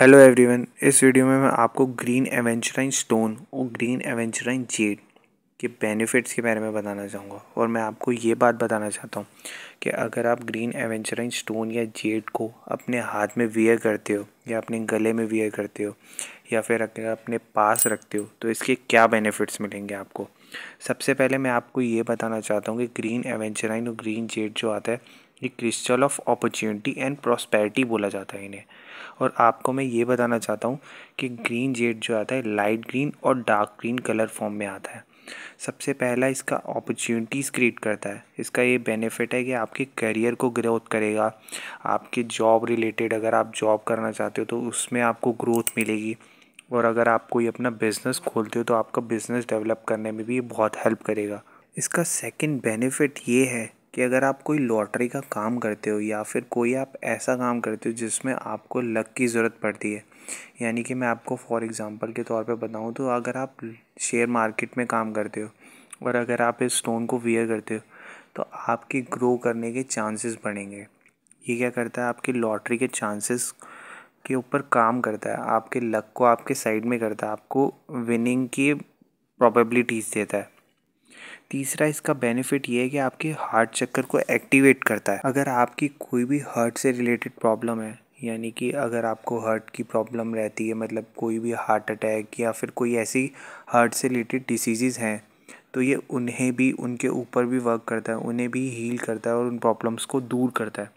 hello everyone इस video में मैं आपको ग्रीन एवेंचराइन स्टोन और ग्रीन एवेंचराइन जेड के बेनिफिट्स के बारे में बताना चाहूँगा और मैं आपको ये बात बताना चाहता हूँ कि अगर आप ग्रीन एवेंचराइन स्टोन या जेड को अपने हाथ में वियर करते हो या अपने गले में वियर करते हो या फिर अगर अपने पास रखते हो तो इसके क्या बेनिफिट्स मिलेंगे आपको सबसे पहले मैं आपको ये बताना चाहता हूँ कि ग्रीन एवेंचराइन और ग्रीन जेड जो आता है ये crystal of opportunity and prosperity बोला जाता है इन्हें और आपको मैं ये बताना चाहता हूँ कि ग्रीन जेड जो आता है लाइट ग्रीन और डार्क ग्रीन कलर फॉर्म में आता है सबसे पहला इसका अपॉर्चुनिटीज़ क्रिएट करता है इसका ये बेनिफिट है कि आपके करियर को ग्रोथ करेगा आपके जॉब रिलेटेड अगर आप जॉब करना चाहते हो तो उसमें आपको ग्रोथ मिलेगी और अगर आप कोई अपना बिज़नेस खोलते हो तो आपका बिज़नेस डेवलप करने में भी बहुत हेल्प करेगा इसका सेकंड बेनिफिट ये है कि अगर आप कोई लॉटरी का काम करते हो या फिर कोई आप ऐसा काम करते हो जिसमें आपको लक की ज़रूरत पड़ती है यानी कि मैं आपको फॉर एग्ज़ाम्पल के तौर पे बताऊँ तो अगर आप शेयर मार्केट में काम करते हो और अगर आप इस स्टोन को वियर करते हो तो आपके ग्रो करने के चांसेस बढ़ेंगे ये क्या करता है आपकी लॉटरी के चांसेस के ऊपर काम करता है आपके लक को आपके साइड में करता है आपको विनिंग की प्रॉबेबिलिटीज़ देता है तीसरा इसका बेनिफिट ये है कि आपके हार्ट चक्कर को एक्टिवेट करता है अगर आपकी कोई भी हार्ट से रिलेटेड प्रॉब्लम है यानी कि अगर आपको हार्ट की प्रॉब्लम रहती है मतलब कोई भी हार्ट अटैक या फिर कोई ऐसी हार्ट से रिलेटेड डिसीज़ हैं तो ये उन्हें भी उनके ऊपर भी वर्क करता है उन्हें भी हील करता है और उन प्रॉब्लम्स को दूर करता है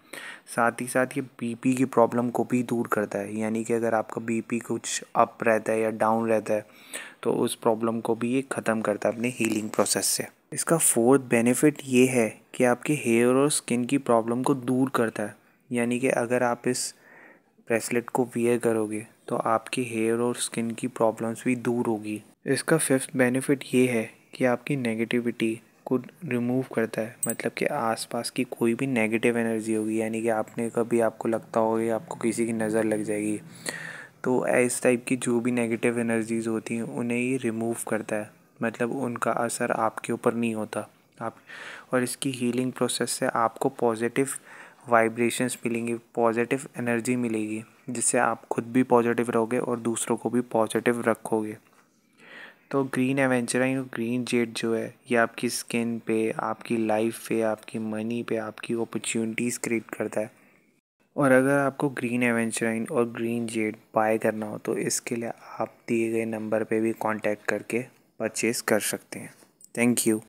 साथ ही साथ ये बीपी की प्रॉब्लम को भी दूर करता है यानी कि अगर आपका बीपी कुछ अप रहता है या डाउन रहता है तो उस प्रॉब्लम को भी ये ख़त्म करता है अपने हीलिंग प्रोसेस से इसका फोर्थ बेनिफिट ये है कि आपके हेयर और स्किन की प्रॉब्लम को दूर करता है यानी कि अगर आप इस ब्रेसलेट को वियर करोगे तो आपके हेयर और स्किन की प्रॉब्लम्स भी दूर होगी इसका फिफ्थ बेनिफिट ये है कि आपकी नेगेटिविटी को रिमूव करता है मतलब कि आसपास की कोई भी नेगेटिव एनर्जी होगी यानी कि आपने कभी आपको लगता होगा आपको किसी की नज़र लग जाएगी तो इस टाइप की जो भी नेगेटिव एनर्जीज़ होती हैं उन्हें ये रिमूव करता है मतलब उनका असर आपके ऊपर नहीं होता आप और इसकी हीलिंग प्रोसेस से आपको पॉजिटिव वाइब्रेशंस मिलेंगी पॉजिटिव एनर्जी मिलेगी जिससे आप खुद भी पॉजिटिव रहोगे और दूसरों को भी पॉजिटिव रखोगे तो ग्रीन एवेंचरा ग्रीन जेड जो है ये आपकी स्किन पे आपकी लाइफ पे आपकी मनी पे आपकी अपॉर्चुनिटीज़ क्रिएट करता है और अगर आपको ग्रीन एवेंचराइन और ग्रीन जेड बाय करना हो तो इसके लिए आप दिए गए नंबर पे भी कांटेक्ट करके परचेज़ कर सकते हैं थैंक यू